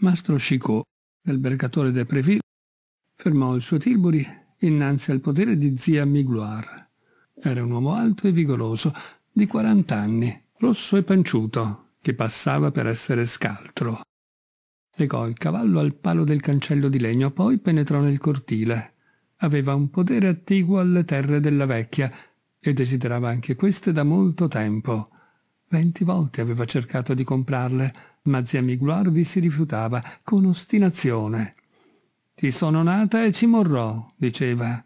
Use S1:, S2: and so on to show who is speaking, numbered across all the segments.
S1: Mastro Chicot, del Bergatore de Préville, fermò il suo Tilbury innanzi al potere di zia Migloire. Era un uomo alto e vigoroso, di 40 anni, rosso e panciuto, che passava per essere scaltro. Legò il cavallo al palo del cancello di legno, poi penetrò nel cortile. Aveva un potere attiguo alle terre della vecchia e desiderava anche queste da molto tempo. Venti volte aveva cercato di comprarle, ma zia Migloire vi si rifiutava con ostinazione. Ti sono nata e ci morrò, diceva.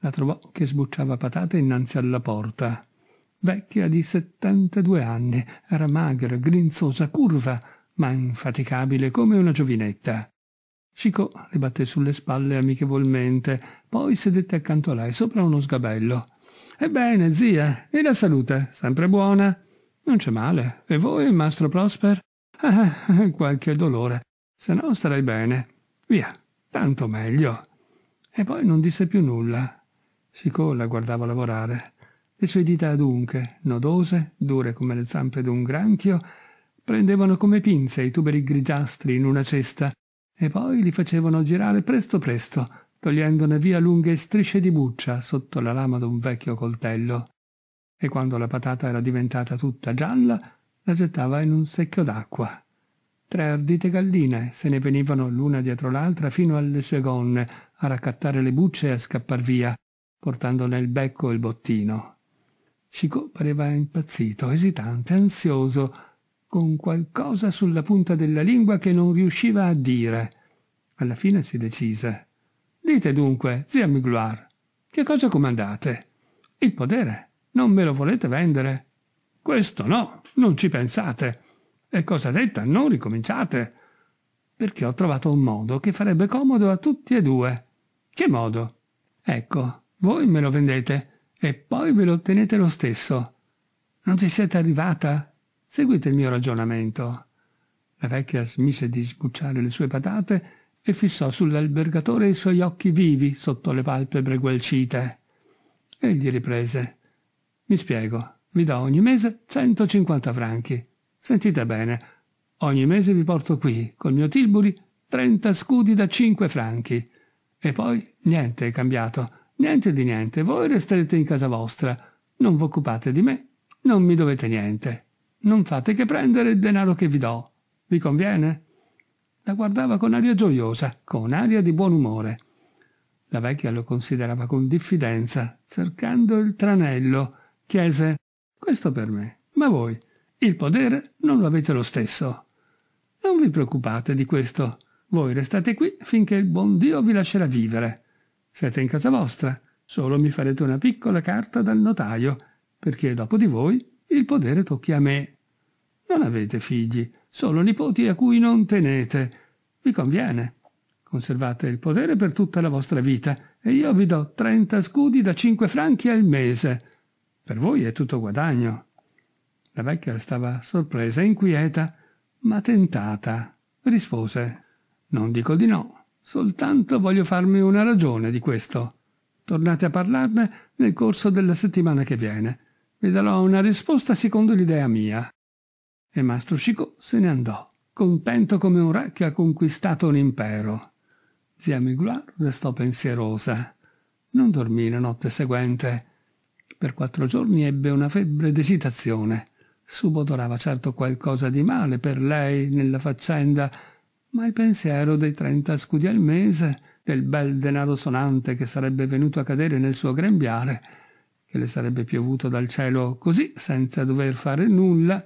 S1: La trovò che sbucciava patate innanzi alla porta. Vecchia di 72 anni, era magra, grinzosa, curva, ma infaticabile come una giovinetta. Cicò le batté sulle spalle amichevolmente, poi sedette accanto a lei sopra uno sgabello. Ebbene, zia, e la salute, sempre buona? Non c'è male. E voi, mastro Prosper? Ah, qualche dolore. Se no starei bene. Via, tanto meglio. E poi non disse più nulla. Sicò la guardava lavorare. Le sue dita adunche, nodose, dure come le zampe d'un granchio, prendevano come pinze i tuberi grigiastri in una cesta e poi li facevano girare presto presto, togliendone via lunghe strisce di buccia sotto la lama d'un vecchio coltello e quando la patata era diventata tutta gialla la gettava in un secchio d'acqua. Tre ardite galline se ne venivano l'una dietro l'altra fino alle sue gonne a raccattare le bucce e a scappar via, portando nel becco il bottino. Chicot pareva impazzito, esitante, ansioso, con qualcosa sulla punta della lingua che non riusciva a dire. Alla fine si decise. Dite dunque, zia Mugloire, che cosa comandate? Il podere, non me lo volete vendere? Questo no, non ci pensate. E cosa detta, non ricominciate. Perché ho trovato un modo che farebbe comodo a tutti e due. Che modo? Ecco, voi me lo vendete e poi ve lo ottenete lo stesso. Non ci siete arrivata? Seguite il mio ragionamento. La vecchia smise di sbucciare le sue patate e fissò sull'albergatore i suoi occhi vivi sotto le palpebre gualcite. Egli riprese. Mi spiego, vi do ogni mese 150 franchi. Sentite bene, ogni mese vi porto qui, col mio Tilburi, 30 scudi da 5 franchi. E poi niente è cambiato, niente di niente, voi resterete in casa vostra, non vi occupate di me, non mi dovete niente. Non fate che prendere il denaro che vi do. Vi conviene? La guardava con aria gioiosa, con aria di buon umore. La vecchia lo considerava con diffidenza, cercando il tranello, chiese questo per me, ma voi il potere non lo avete lo stesso. Non vi preoccupate di questo, voi restate qui finché il buon Dio vi lascerà vivere. Siete in casa vostra, solo mi farete una piccola carta dal notaio, perché dopo di voi il potere tocchi a me. Non avete figli, solo nipoti a cui non tenete. Vi conviene. Conservate il potere per tutta la vostra vita e io vi do 30 scudi da 5 franchi al mese. Per voi è tutto guadagno. La vecchia restava sorpresa, inquieta, ma tentata. Rispose, non dico di no, soltanto voglio farmi una ragione di questo. Tornate a parlarne nel corso della settimana che viene. Vi darò una risposta secondo l'idea mia. E Mastro Chico se ne andò, contento come un re che ha conquistato un impero. Zia Migloire restò pensierosa. Non dormì la notte seguente. Per quattro giorni ebbe una febbre d'esitazione. Subodorava certo qualcosa di male per lei nella faccenda, ma il pensiero dei trenta scudi al mese, del bel denaro sonante che sarebbe venuto a cadere nel suo grembiale, che le sarebbe piovuto dal cielo così senza dover fare nulla,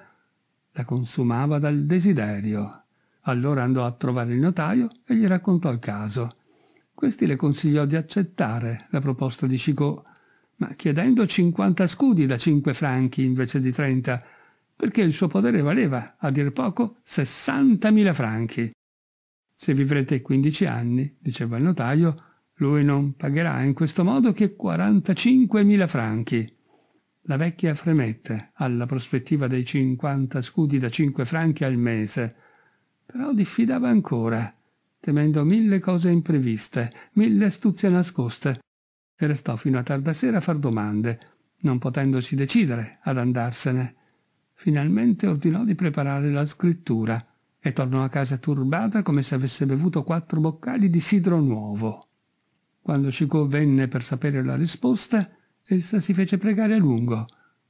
S1: la consumava dal desiderio. Allora andò a trovare il notaio e gli raccontò il caso. Questi le consigliò di accettare la proposta di Chicot ma chiedendo 50 scudi da 5 franchi invece di 30, perché il suo potere valeva, a dir poco, 60.000 franchi. Se vivrete 15 anni, diceva il notaio, lui non pagherà in questo modo che 45.000 franchi. La vecchia fremette alla prospettiva dei 50 scudi da 5 franchi al mese, però diffidava ancora, temendo mille cose impreviste, mille astuzie nascoste, e restò fino a tarda sera a far domande, non potendosi decidere ad andarsene. Finalmente ordinò di preparare la scrittura e tornò a casa turbata come se avesse bevuto quattro boccali di sidro nuovo. Quando Cicò venne per sapere la risposta, essa si fece pregare a lungo,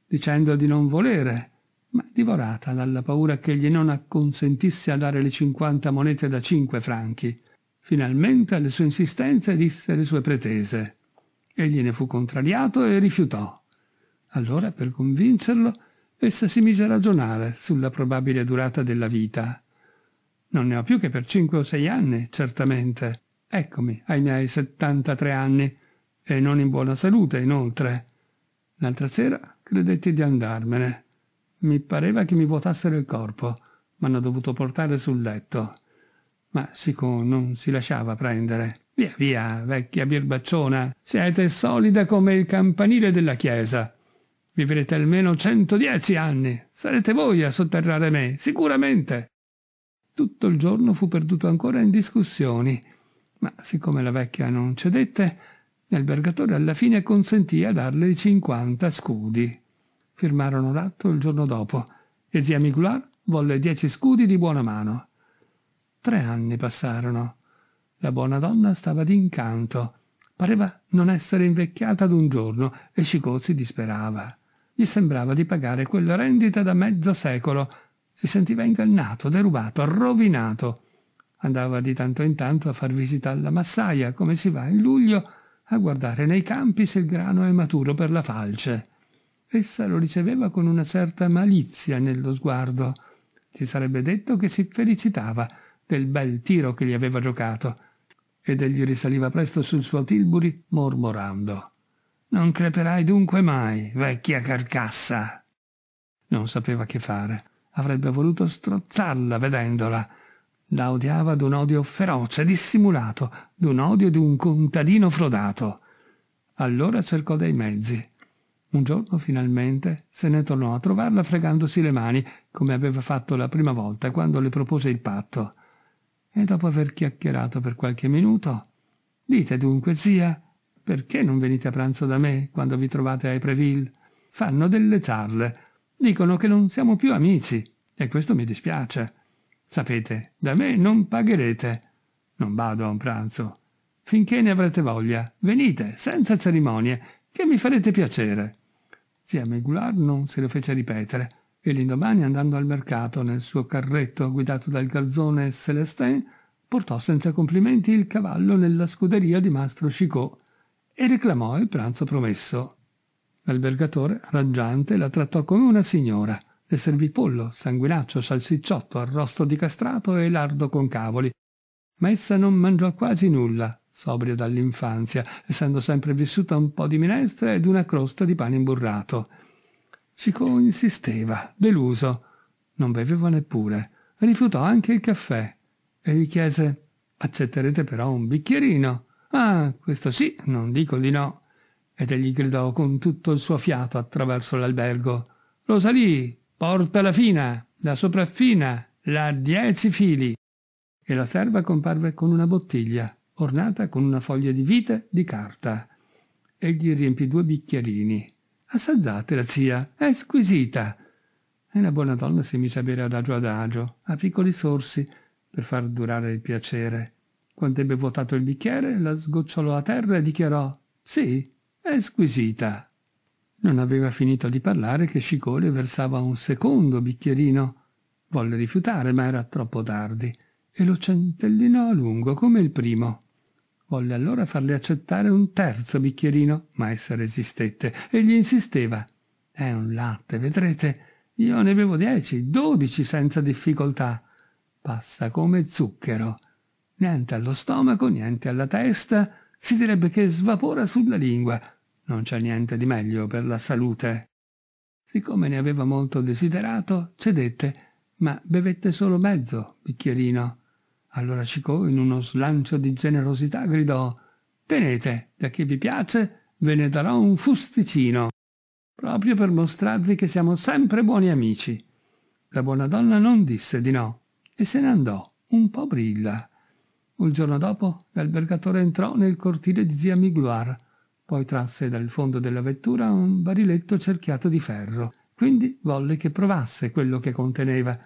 S1: dicendo di non volere, ma divorata dalla paura che gli non acconsentisse a dare le cinquanta monete da cinque franchi. Finalmente alle sue insistenze disse le sue pretese. Egli ne fu contrariato e rifiutò. Allora, per convincerlo, essa si mise a ragionare sulla probabile durata della vita. Non ne ho più che per cinque o sei anni, certamente. Eccomi, ai miei 73 anni, e non in buona salute, inoltre. L'altra sera credetti di andarmene. Mi pareva che mi vuotassero il corpo, m'hanno dovuto portare sul letto. Ma Sico non si lasciava prendere. Via, via, vecchia birbacciona, siete solida come il campanile della chiesa. Vivrete almeno 110 anni. Sarete voi a sotterrare me, sicuramente. Tutto il giorno fu perduto ancora in discussioni, ma siccome la vecchia non cedette, l'albergatore alla fine consentì a darle i 50 scudi. Firmarono l'atto il giorno dopo e zia Miglar volle 10 scudi di buona mano. Tre anni passarono. La buona donna stava d'incanto. Pareva non essere invecchiata d'un giorno e Scicò si disperava. Gli sembrava di pagare quella rendita da mezzo secolo. Si sentiva ingannato, derubato, rovinato. Andava di tanto in tanto a far visita alla massaia, come si va in luglio, a guardare nei campi se il grano è maturo per la falce. Essa lo riceveva con una certa malizia nello sguardo. Si sarebbe detto che si felicitava del bel tiro che gli aveva giocato ed egli risaliva presto sul suo tilburi mormorando Non creperai dunque mai, vecchia carcassa. Non sapeva che fare. Avrebbe voluto strozzarla vedendola. La odiava d'un odio feroce, dissimulato, d'un odio di un contadino frodato. Allora cercò dei mezzi. Un giorno finalmente se ne tornò a trovarla fregandosi le mani, come aveva fatto la prima volta quando le propose il patto e dopo aver chiacchierato per qualche minuto, dite dunque, zia, perché non venite a pranzo da me quando vi trovate a Epreville? Fanno delle ciarle, dicono che non siamo più amici, e questo mi dispiace. Sapete, da me non pagherete. Non vado a un pranzo. Finché ne avrete voglia, venite, senza cerimonie, che mi farete piacere. Zia Megular non se lo fece ripetere, e l'indomani, andando al mercato nel suo carretto guidato dal garzone Celestin, portò senza complimenti il cavallo nella scuderia di mastro Chicot e reclamò il pranzo promesso. L'albergatore, raggiante, la trattò come una signora. Le servì pollo, sanguinaccio, salsicciotto, arrosto di castrato e lardo con cavoli. Ma essa non mangiò quasi nulla, sobria dall'infanzia, essendo sempre vissuta un po' di minestra ed una crosta di pane imburrato. Cicò insisteva, deluso. Non beveva neppure. Rifiutò anche il caffè e gli chiese «Accetterete però un bicchierino?» «Ah, questo sì, non dico di no». Ed egli gridò con tutto il suo fiato attraverso l'albergo «Rosalì, porta la fina, la sopraffina, la dieci fili!» E la serva comparve con una bottiglia, ornata con una foglia di vite di carta. Egli riempì due bicchierini Assaggiatela, zia, è squisita. E la buona donna si mise a bere adagio adagio, a piccoli sorsi, per far durare il piacere. Quando ebbe vuotato il bicchiere, la sgocciolò a terra e dichiarò «Sì, è squisita». Non aveva finito di parlare che Scicole versava un secondo bicchierino. Volle rifiutare, ma era troppo tardi, e lo centellinò a lungo come il primo. Volle allora farle accettare un terzo bicchierino, ma essa resistette e gli insisteva. È un latte, vedrete. Io ne bevo dieci, dodici senza difficoltà. Passa come zucchero. Niente allo stomaco, niente alla testa. Si direbbe che svapora sulla lingua. Non c'è niente di meglio per la salute. Siccome ne aveva molto desiderato, cedette, ma bevette solo mezzo bicchierino. Allora Cicò, in uno slancio di generosità, gridò «Tenete, da chi vi piace, ve ne darò un fusticino, proprio per mostrarvi che siamo sempre buoni amici». La buona donna non disse di no e se ne andò, un po' brilla. Un giorno dopo l'albergatore entrò nel cortile di zia Migloire, poi trasse dal fondo della vettura un bariletto cerchiato di ferro, quindi volle che provasse quello che conteneva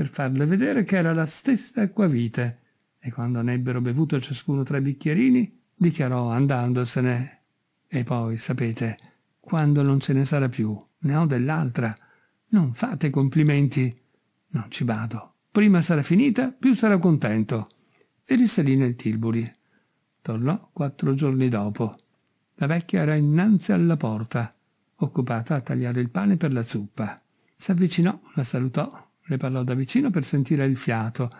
S1: per farle vedere che era la stessa acquavite, e quando ne ebbero bevuto ciascuno tre bicchierini, dichiarò andandosene. E poi, sapete, quando non ce ne sarà più, ne ho dell'altra. Non fate complimenti. Non ci vado. Prima sarà finita, più sarò contento. E risalì nel Tilburi. Tornò quattro giorni dopo. La vecchia era innanzi alla porta, occupata a tagliare il pane per la zuppa. S'avvicinò, la salutò le parlò da vicino per sentire il fiato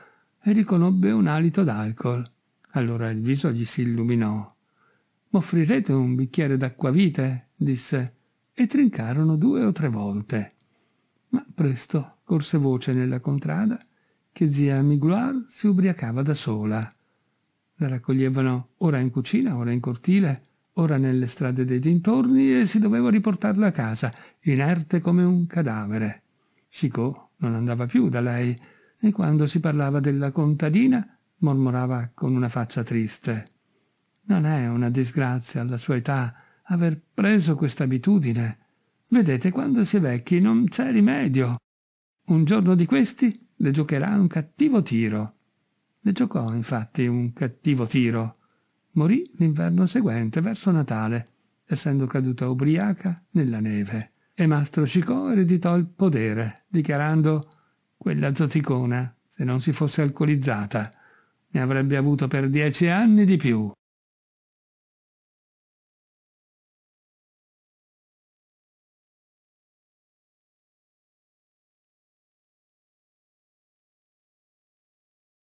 S1: e riconobbe un alito d'alcol. Allora il viso gli si illuminò. M'offrirete un bicchiere d'acquavite? disse, e trincarono due o tre volte. Ma presto corse voce nella contrada che zia Migloire si ubriacava da sola. La raccoglievano ora in cucina, ora in cortile, ora nelle strade dei dintorni e si doveva riportarla a casa, inerte come un cadavere. Chicot non andava più da lei e quando si parlava della contadina mormorava con una faccia triste. Non è una disgrazia alla sua età aver preso questa abitudine. Vedete, quando si è vecchi non c'è rimedio. Un giorno di questi le giocherà un cattivo tiro. Le giocò infatti un cattivo tiro. Morì l'inverno seguente, verso Natale, essendo caduta ubriaca nella neve e mastro Cicò ereditò il podere, dichiarando «quella zoticona, se non si fosse alcolizzata, ne avrebbe avuto per dieci anni di più».